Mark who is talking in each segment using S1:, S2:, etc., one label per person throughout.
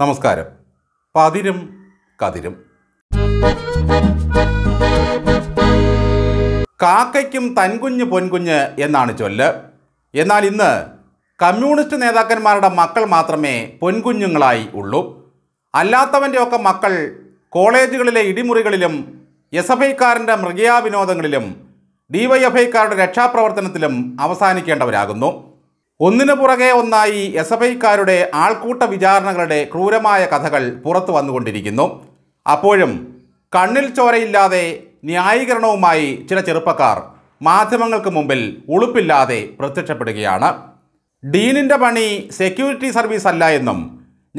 S1: നമസ്കാരം പതിരും കതിരും കാക്കയ്ക്കും തൻകുഞ്ഞ് പൊൻകുഞ്ഞ് എന്നാണ് ചൊല്ല് എന്നാൽ ഇന്ന് കമ്മ്യൂണിസ്റ്റ് നേതാക്കന്മാരുടെ മക്കൾ മാത്രമേ പൊൻകുഞ്ഞുങ്ങളായി ഉള്ളൂ അല്ലാത്തവൻ്റെയൊക്കെ മക്കൾ കോളേജുകളിലെ ഇടിമുറികളിലും എസ് എഫ് ഐക്കാരൻ്റെ മൃഗയാ വിനോദങ്ങളിലും ഡി വൈ എഫ് ഐക്കാരുടെ രക്ഷാപ്രവർത്തനത്തിലും അവസാനിക്കേണ്ടവരാകുന്നു ഒന്നിനു പുറകെ ഒന്നായി എസ് എഫ് ഐക്കാരുടെ ആൾക്കൂട്ട വിചാരണകളുടെ ക്രൂരമായ കഥകൾ പുറത്തു വന്നുകൊണ്ടിരിക്കുന്നു അപ്പോഴും കണ്ണിൽ ചോരയില്ലാതെ ന്യായീകരണവുമായി ചില ചെറുപ്പക്കാർ മാധ്യമങ്ങൾക്ക് മുമ്പിൽ ഉളുപ്പില്ലാതെ പ്രത്യക്ഷപ്പെടുകയാണ് ഡീനിൻ്റെ പണി സെക്യൂരിറ്റി സർവീസ് അല്ല എന്നും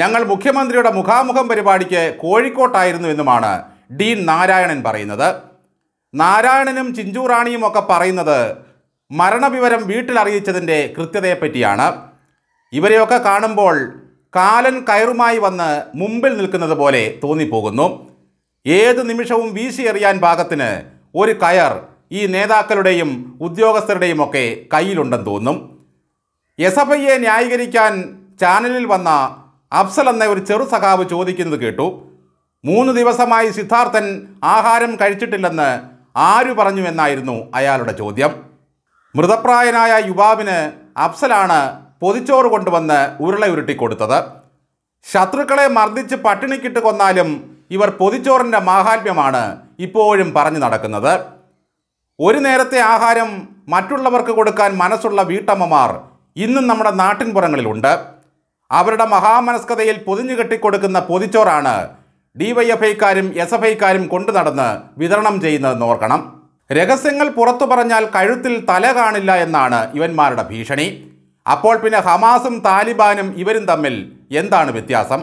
S1: ഞങ്ങൾ മുഖ്യമന്ത്രിയുടെ മുഖാമുഖം പരിപാടിക്ക് കോഴിക്കോട്ടായിരുന്നു എന്നുമാണ് ഡീൻ നാരായണൻ പറയുന്നത് നാരായണനും ചിഞ്ചുറാണിയും ഒക്കെ പറയുന്നത് മരണവിവരം വീട്ടിൽ കൃത്യതയെപ്പറ്റിയാണ് ഇവരെയൊക്കെ കാണുമ്പോൾ കാലൻ കയറുമായി വന്ന് മുമ്പിൽ നിൽക്കുന്നത് പോലെ തോന്നിപ്പോകുന്നു ഏത് നിമിഷവും എറിയാൻ പാകത്തിന് ഒരു കയർ ഈ നേതാക്കളുടെയും ഉദ്യോഗസ്ഥരുടെയും ഒക്കെ കയ്യിലുണ്ടെന്ന് തോന്നും എസ് എഫ് ഐയെ ന്യായീകരിക്കാൻ ചാനലിൽ വന്ന അഫ്സൽ എന്ന ഒരു ചെറു സഖാവ് ചോദിക്കുന്നത് കേട്ടു മൂന്ന് ദിവസമായി സിദ്ധാർത്ഥൻ ആഹാരം കഴിച്ചിട്ടില്ലെന്ന് ആരു പറഞ്ഞു എന്നായിരുന്നു അയാളുടെ ചോദ്യം മൃതപ്രായനായ യുവാവിന് അഫ്സലാണ് പൊതിച്ചോറ് കൊണ്ടുവന്ന് ഉരുളയുരുട്ടി കൊടുത്തത് ശത്രുക്കളെ മർദ്ദിച്ച് പട്ടിണിക്കിട്ട് കൊന്നാലും ഇവർ പൊതിച്ചോറിൻ്റെ മാഹാത്മ്യമാണ് ഇപ്പോഴും പറഞ്ഞു നടക്കുന്നത് ഒരു നേരത്തെ ആഹാരം മറ്റുള്ളവർക്ക് കൊടുക്കാൻ മനസ്സുള്ള വീട്ടമ്മമാർ ഇന്നും നമ്മുടെ നാട്ടിൻപുറങ്ങളിലുണ്ട് അവരുടെ മഹാമനസ്കതയിൽ പൊതിഞ്ഞു കെട്ടിക്കൊടുക്കുന്ന പൊതിച്ചോറാണ് ഡി വൈ എഫ് ഐക്കാരും എസ് എഫ് ഐക്കാരും കൊണ്ടു നടന്ന് വിതരണം ചെയ്യുന്നതെന്ന് ഓർക്കണം രഹസ്യങ്ങൾ പുറത്തു പറഞ്ഞാൽ കഴുത്തിൽ തല കാണില്ല എന്നാണ് ഇവന്മാരുടെ ഭീഷണി അപ്പോൾ പിന്നെ ഹമാസും താലിബാനും ഇവരും തമ്മിൽ എന്താണ് വ്യത്യാസം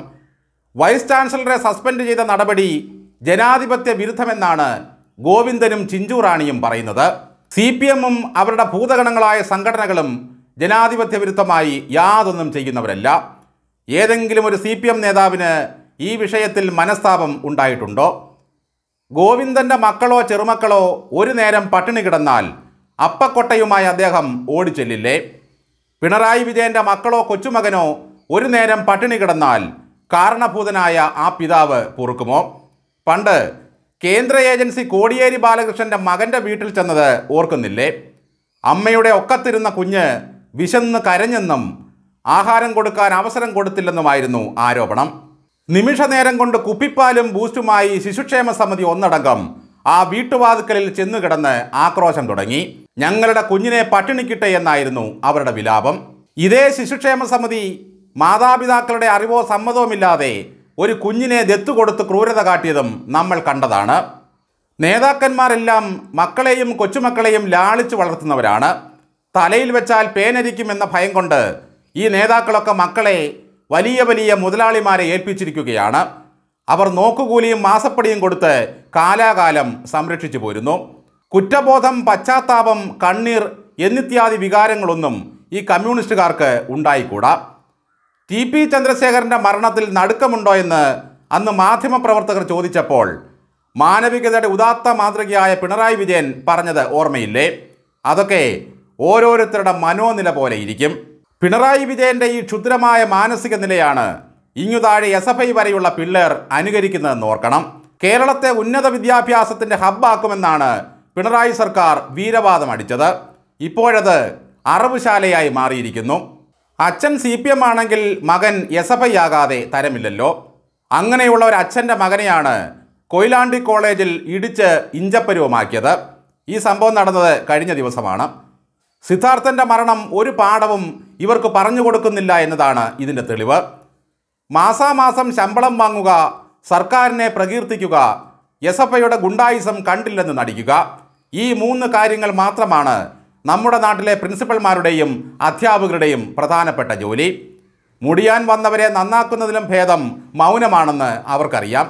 S1: വൈസ് ചാൻസലറെ സസ്പെൻഡ് ചെയ്ത നടപടി ജനാധിപത്യ വിരുദ്ധമെന്നാണ് ഗോവിന്ദനും ചിഞ്ചുറാണിയും പറയുന്നത് സി പി എമ്മും അവരുടെ ഭൂതഗണങ്ങളായ സംഘടനകളും ജനാധിപത്യ വിരുദ്ധമായി യാതൊന്നും ചെയ്യുന്നവരല്ല ഏതെങ്കിലും ഒരു സി നേതാവിന് ഈ വിഷയത്തിൽ മനസ്താപം ഉണ്ടായിട്ടുണ്ടോ ഗോവിന്ദൻ്റെ മക്കളോ ചെറുമക്കളോ ഒരു നേരം പട്ടിണി കിടന്നാൽ അപ്പക്കൊട്ടയുമായി അദ്ദേഹം ചെല്ലില്ലേ പിണറായി വിജയൻ്റെ മക്കളോ കൊച്ചുമകനോ ഒരു നേരം പട്ടിണി കിടന്നാൽ കാരണഭൂതനായ ആ പിതാവ് പൊറുക്കുമോ പണ്ട് കേന്ദ്ര ഏജൻസി കോടിയേരി ബാലകൃഷ്ണൻ്റെ മകൻ്റെ വീട്ടിൽ ചെന്നത് ഓർക്കുന്നില്ലേ അമ്മയുടെ ഒക്കത്തിരുന്ന കുഞ്ഞ് വിശന്ന് കരഞ്ഞെന്നും ആഹാരം കൊടുക്കാൻ അവസരം കൊടുത്തില്ലെന്നുമായിരുന്നു ആരോപണം നിമിഷ നേരം കൊണ്ട് കുപ്പിപ്പാലും ബൂസ്റ്റുമായി ശിശുക്ഷേമ സമിതി ഒന്നടങ്കം ആ വീട്ടുവാതുക്കലിൽ ചെന്നു കിടന്ന് ആക്രോശം തുടങ്ങി ഞങ്ങളുടെ കുഞ്ഞിനെ പട്ടിണിക്കിട്ടെ എന്നായിരുന്നു അവരുടെ വിലാപം ഇതേ ശിശുക്ഷേമ സമിതി മാതാപിതാക്കളുടെ അറിവോ സമ്മതവുമില്ലാതെ ഒരു കുഞ്ഞിനെ ദത്തുകൊടുത്ത് ക്രൂരത കാട്ടിയതും നമ്മൾ കണ്ടതാണ് നേതാക്കന്മാരെല്ലാം മക്കളെയും കൊച്ചുമക്കളെയും ലാളിച്ച് വളർത്തുന്നവരാണ് തലയിൽ വെച്ചാൽ പേനരിക്കുമെന്ന ഭയം കൊണ്ട് ഈ നേതാക്കളൊക്കെ മക്കളെ വലിയ വലിയ മുതലാളിമാരെ ഏൽപ്പിച്ചിരിക്കുകയാണ് അവർ നോക്കുകൂലിയും മാസപ്പടിയും കൊടുത്ത് കാലാകാലം സംരക്ഷിച്ചു പോരുന്നു കുറ്റബോധം പശ്ചാത്താപം കണ്ണീർ എന്നിത്യാദി വികാരങ്ങളൊന്നും ഈ കമ്മ്യൂണിസ്റ്റുകാർക്ക് ഉണ്ടായിക്കൂടാ ടി പി ചന്ദ്രശേഖരൻ്റെ മരണത്തിൽ നടുക്കമുണ്ടോയെന്ന് എന്ന് അന്ന് മാധ്യമപ്രവർത്തകർ ചോദിച്ചപ്പോൾ മാനവികതയുടെ ഉദാത്ത മാതൃകയായ പിണറായി വിജയൻ പറഞ്ഞത് ഓർമ്മയില്ലേ അതൊക്കെ ഓരോരുത്തരുടെ മനോനില പോലെ ഇരിക്കും പിണറായി വിജയന്റെ ഈ ക്ഷുദ്രമായ മാനസിക നിലയാണ് ഇങ്ങു താഴെ എസ് എഫ് ഐ വരെയുള്ള പിള്ളേർ അനുകരിക്കുന്നതെന്ന് ഓർക്കണം കേരളത്തെ ഉന്നത വിദ്യാഭ്യാസത്തിൻ്റെ ഹബ്ബാക്കുമെന്നാണ് പിണറായി സർക്കാർ വീരവാദം അടിച്ചത് ഇപ്പോഴത് അറവുശാലയായി മാറിയിരിക്കുന്നു അച്ഛൻ സി പി എം ആണെങ്കിൽ മകൻ എസ് എഫ് ഐ ആകാതെ തരമില്ലല്ലോ അങ്ങനെയുള്ള ഒരു അച്ഛൻ്റെ മകനെയാണ് കൊയിലാണ്ടി കോളേജിൽ ഇടിച്ച് ഇഞ്ചപ്പരുവമാക്കിയത് ഈ സംഭവം നടന്നത് കഴിഞ്ഞ ദിവസമാണ് സിദ്ധാർത്ഥൻ്റെ മരണം ഒരു പാഠവും ഇവർക്ക് പറഞ്ഞു കൊടുക്കുന്നില്ല എന്നതാണ് ഇതിൻ്റെ തെളിവ് മാസാമാസം ശമ്പളം വാങ്ങുക സർക്കാരിനെ പ്രകീർത്തിക്കുക എസ് എഫ് ഐയുടെ ഗുണ്ടായിസം കണ്ടില്ലെന്ന് നടിക്കുക ഈ മൂന്ന് കാര്യങ്ങൾ മാത്രമാണ് നമ്മുടെ നാട്ടിലെ പ്രിൻസിപ്പൽമാരുടെയും അധ്യാപകരുടെയും പ്രധാനപ്പെട്ട ജോലി മുടിയാൻ വന്നവരെ നന്നാക്കുന്നതിലും ഭേദം മൗനമാണെന്ന് അവർക്കറിയാം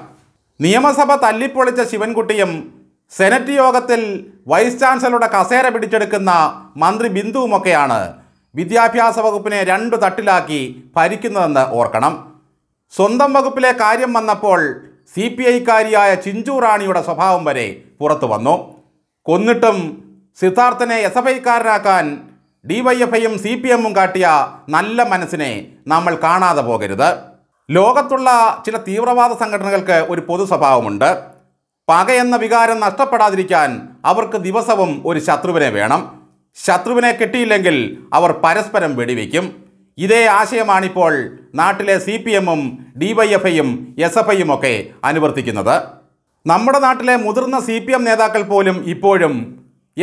S1: നിയമസഭ തല്ലിപ്പൊളിച്ച ശിവൻകുട്ടിയും സെനറ്റ് യോഗത്തിൽ വൈസ് ചാൻസലറുടെ കസേര പിടിച്ചെടുക്കുന്ന മന്ത്രി ബിന്ദുവുമൊക്കെയാണ് വിദ്യാഭ്യാസ വകുപ്പിനെ രണ്ടു തട്ടിലാക്കി ഭരിക്കുന്നതെന്ന് ഓർക്കണം സ്വന്തം വകുപ്പിലെ കാര്യം വന്നപ്പോൾ സി പി ഐക്കാരിയായ ചിഞ്ചു റാണിയുടെ സ്വഭാവം വരെ പുറത്തു വന്നു കൊന്നിട്ടും സിദ്ധാർത്ഥനെ എസ് എഫ് ഐക്കാരനാക്കാൻ ഐയും സി പി എമ്മും കാട്ടിയ നല്ല മനസ്സിനെ നമ്മൾ കാണാതെ പോകരുത് ലോകത്തുള്ള ചില തീവ്രവാദ സംഘടനകൾക്ക് ഒരു പൊതു സ്വഭാവമുണ്ട് പകയെന്ന വികാരം നഷ്ടപ്പെടാതിരിക്കാൻ അവർക്ക് ദിവസവും ഒരു ശത്രുവിനെ വേണം ശത്രുവിനെ കിട്ടിയില്ലെങ്കിൽ അവർ പരസ്പരം വെടിവെക്കും ഇതേ ആശയമാണിപ്പോൾ നാട്ടിലെ സി പി എമ്മും ഡി വൈ എഫ് ഐയും എസ് എഫ് ഐയും ഒക്കെ അനുവർത്തിക്കുന്നത് നമ്മുടെ നാട്ടിലെ മുതിർന്ന സി പി എം നേതാക്കൾ പോലും ഇപ്പോഴും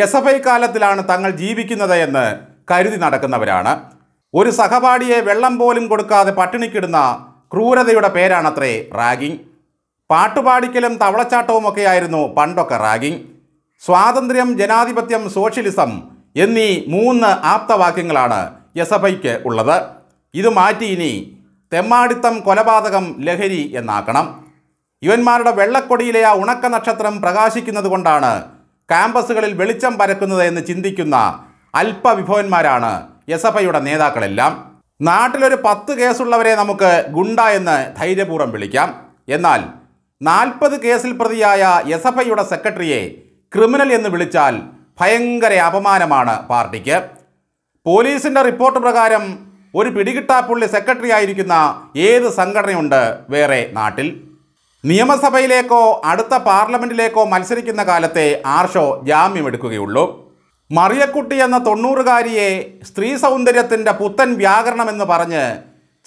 S1: എസ് എഫ് ഐ കാലത്തിലാണ് തങ്ങൾ ജീവിക്കുന്നത് എന്ന് കരുതി നടക്കുന്നവരാണ് ഒരു സഹപാഠിയെ വെള്ളം പോലും കൊടുക്കാതെ പട്ടിണിക്കിടുന്ന ക്രൂരതയുടെ പേരാണത്രേ റാഗിംഗ് പാട്ടുപാടിക്കലും തവളച്ചാട്ടവുമൊക്കെയായിരുന്നു പണ്ടൊക്കെ റാഗിംഗ് സ്വാതന്ത്ര്യം ജനാധിപത്യം സോഷ്യലിസം എന്നീ മൂന്ന് ആപ്തവാക്യങ്ങളാണ് എസ് ഉള്ളത് ഇത് മാറ്റി ഇനി തെമ്മാടിത്തം കൊലപാതകം ലഹരി എന്നാക്കണം ഇവന്മാരുടെ വെള്ളക്കൊടിയിലെ ആ ഉണക്ക നക്ഷത്രം പ്രകാശിക്കുന്നത് കൊണ്ടാണ് ക്യാമ്പസുകളിൽ വെളിച്ചം പരക്കുന്നത് എന്ന് ചിന്തിക്കുന്ന അല്പവിഭവന്മാരാണ് എസ് നേതാക്കളെല്ലാം നാട്ടിലൊരു പത്ത് കേസുള്ളവരെ നമുക്ക് ഗുണ്ട എന്ന് ധൈര്യപൂർവ്വം വിളിക്കാം എന്നാൽ നാൽപ്പത് കേസിൽ പ്രതിയായ എസ് സെക്രട്ടറിയെ ക്രിമിനൽ എന്ന് വിളിച്ചാൽ ഭയങ്കര അപമാനമാണ് പാർട്ടിക്ക് പോലീസിൻ്റെ റിപ്പോർട്ട് പ്രകാരം ഒരു പിടികിട്ടാപ്പുള്ളി സെക്രട്ടറി ആയിരിക്കുന്ന ഏത് സംഘടനയുണ്ട് വേറെ നാട്ടിൽ നിയമസഭയിലേക്കോ അടുത്ത പാർലമെൻറ്റിലേക്കോ മത്സരിക്കുന്ന കാലത്തെ ആർഷോ ജാമ്യമെടുക്കുകയുള്ളൂ മറിയക്കുട്ടി എന്ന തൊണ്ണൂറുകാരിയെ സ്ത്രീ സൗന്ദര്യത്തിൻ്റെ പുത്തൻ വ്യാകരണമെന്ന് പറഞ്ഞ്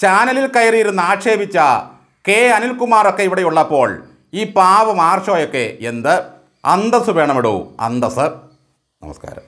S1: ചാനലിൽ കയറിയിരുന്ന് ആക്ഷേപിച്ച കെ അനിൽകുമാറൊക്കെ ഇവിടെയുള്ളപ്പോൾ ഈ പാവം ആർഷോയൊക്കെ എന്ത് അന്തസ് വേണമെടൂ അന്തസ് നമസ്കാരം